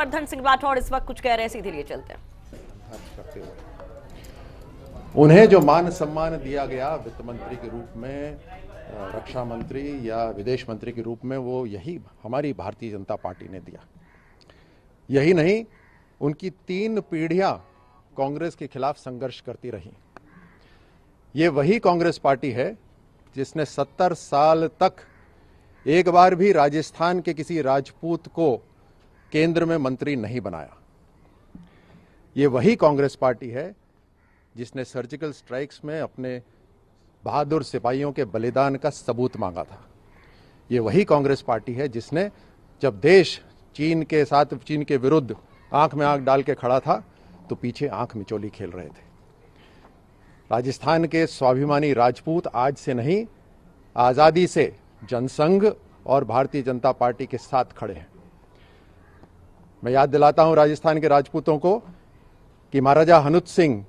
वर्धन सिंह राठौड़ इस वक्त कुछ कह रहे हैं सीधे लिए चलते हैं उन्हें जो मान सम्मान दिया गया वित्त मंत्री के रूप में रक्षा मंत्री या विदेश मंत्री के रूप में वो यही हमारी भारतीय जनता पार्टी ने दिया यही नहीं उनकी तीन पीढ़ियां कांग्रेस के खिलाफ संघर्ष करती रही ये वही कांग्रेस पार्टी है जिसने सत्तर साल तक एक बार भी राजस्थान के किसी राजपूत को केंद्र में मंत्री नहीं बनाया ये वही कांग्रेस पार्टी है जिसने सर्जिकल स्ट्राइक्स में अपने बहादुर सिपाहियों के बलिदान का सबूत मांगा था ये वही कांग्रेस पार्टी है जिसने जब देश चीन के साथ चीन के विरुद्ध आंख में आंख डाल के खड़ा था तो पीछे आंख मिचोली खेल रहे थे राजस्थान के स्वाभिमानी राजपूत आज से नहीं आज़ादी से जनसंघ और भारतीय जनता पार्टी के साथ खड़े हैं मैं याद दिलाता हूं राजस्थान के राजपूतों को कि महाराजा हनुत सिंह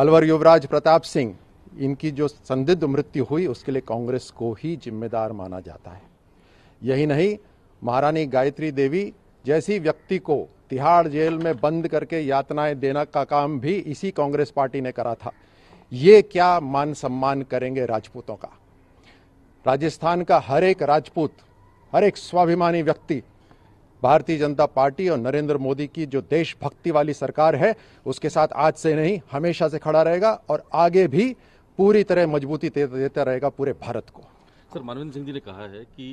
अलवर युवराज प्रताप सिंह इनकी जो संदिग्ध मृत्यु हुई उसके लिए कांग्रेस को ही जिम्मेदार माना जाता है यही नहीं महारानी गायत्री देवी जैसी व्यक्ति को तिहाड़ जेल में बंद करके यातनाएं देना का काम भी इसी कांग्रेस पार्टी ने करा था ये क्या मान सम्मान करेंगे राजपूतों का राजस्थान का हर एक राजपूत हर एक स्वाभिमानी व्यक्ति भारतीय जनता पार्टी और नरेंद्र मोदी की जो देशभक्ति वाली सरकार है उसके साथ आज से नहीं हमेशा से खड़ा रहेगा और आगे भी पूरी तरह मजबूती देता रहेगा पूरे भारत को सर मानविंद सिंह जी ने कहा है कि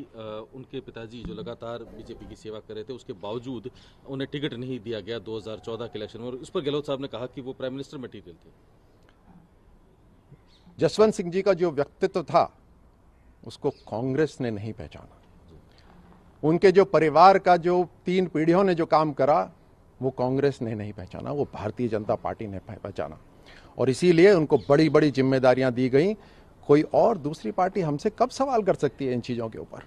उनके पिताजी जो लगातार बीजेपी की सेवा कर रहे थे उसके बावजूद उन्हें टिकट नहीं दिया गया 2014 के इलेक्शन में और इस पर गहलोत साहब ने कहा कि वो प्राइम मिनिस्टर मेटीरियल थे जसवंत सिंह जी का जो व्यक्तित्व था उसको कांग्रेस ने नहीं पहचाना उनके जो परिवार का जो तीन पीढ़ियों ने जो काम करा वो कांग्रेस ने नहीं पहचाना वो भारतीय जनता पार्टी ने पहचाना और इसीलिए उनको बड़ी बड़ी जिम्मेदारियां दी गई कोई और दूसरी पार्टी हमसे कब सवाल कर सकती है इन चीज़ों के ऊपर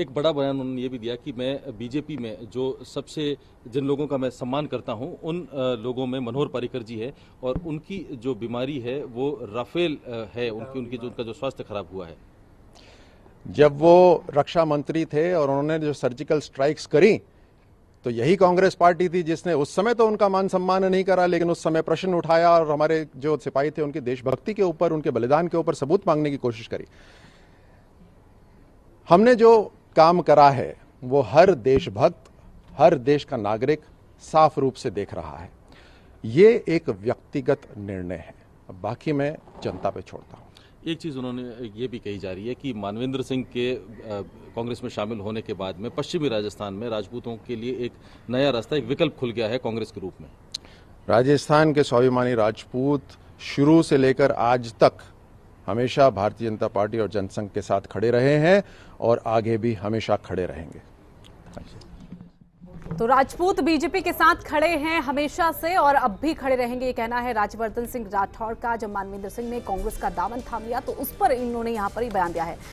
एक बड़ा बयान उन्होंने ये भी दिया कि मैं बीजेपी में जो सबसे जिन लोगों का मैं सम्मान करता हूं उन लोगों में मनोहर पर्रिकर जी है और उनकी जो बीमारी है वो राफेल है उनकी उनकी जो उनका जो स्वास्थ्य खराब हुआ है जब वो रक्षा मंत्री थे और उन्होंने जो सर्जिकल स्ट्राइक्स करी तो यही कांग्रेस पार्टी थी जिसने उस समय तो उनका मान सम्मान नहीं करा लेकिन उस समय प्रश्न उठाया और हमारे जो सिपाही थे उनकी देशभक्ति के ऊपर उनके बलिदान के ऊपर सबूत मांगने की कोशिश करी हमने जो काम करा है वो हर देशभक्त हर देश का नागरिक साफ रूप से देख रहा है ये एक व्यक्तिगत निर्णय है बाकी मैं जनता पे छोड़ता हूँ एक चीज़ उन्होंने ये भी कही जा रही है कि मानवेंद्र सिंह के कांग्रेस में शामिल होने के बाद में पश्चिमी राजस्थान में राजपूतों के लिए एक नया रास्ता एक विकल्प खुल गया है कांग्रेस के रूप में राजस्थान के स्वाभिमानी राजपूत शुरू से लेकर आज तक हमेशा भारतीय जनता पार्टी और जनसंघ के साथ खड़े रहे हैं और आगे भी हमेशा खड़े रहेंगे तो राजपूत बीजेपी के साथ खड़े हैं हमेशा से और अब भी खड़े रहेंगे ये कहना है राज्यवर्धन सिंह राठौड़ का जब मानवेंद्र सिंह ने कांग्रेस का दामन थाम लिया तो उस पर इन्होंने यहाँ पर ही बयान दिया है